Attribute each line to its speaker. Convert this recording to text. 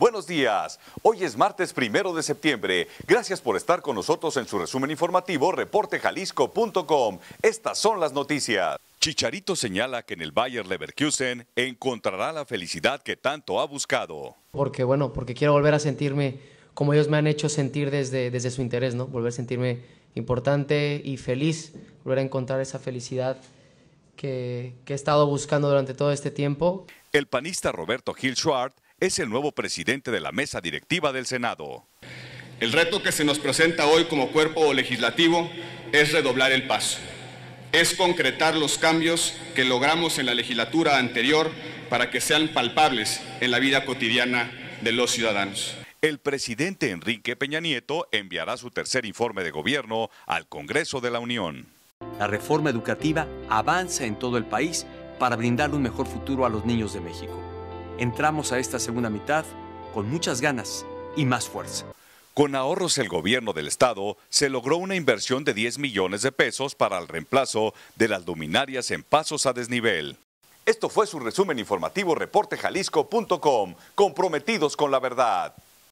Speaker 1: Buenos días. Hoy es martes primero de septiembre. Gracias por estar con nosotros en su resumen informativo reportejalisco.com. Estas son las noticias. Chicharito señala que en el Bayer Leverkusen encontrará la felicidad que tanto ha buscado.
Speaker 2: Porque bueno, porque quiero volver a sentirme como ellos me han hecho sentir desde, desde su interés, ¿no? Volver a sentirme importante y feliz, volver a encontrar esa felicidad que, he estado buscando durante todo este tiempo.
Speaker 1: El panista Roberto Gil Schwartz es el nuevo presidente de la mesa directiva del Senado. El reto que se nos presenta hoy como cuerpo
Speaker 3: legislativo es redoblar el paso, es concretar los cambios que logramos en la legislatura anterior para que sean palpables en la vida cotidiana
Speaker 1: de los ciudadanos. El presidente Enrique Peña Nieto enviará su tercer informe de gobierno
Speaker 4: al Congreso de la Unión. La reforma educativa avanza en todo el país para brindar un mejor futuro a los niños de México entramos a esta segunda mitad con muchas ganas y más fuerza. Con ahorros del gobierno del estado, se logró
Speaker 1: una inversión de 10 millones de pesos para el reemplazo de las luminarias en pasos a desnivel. Esto fue su resumen informativo reportejalisco.com, comprometidos con la verdad.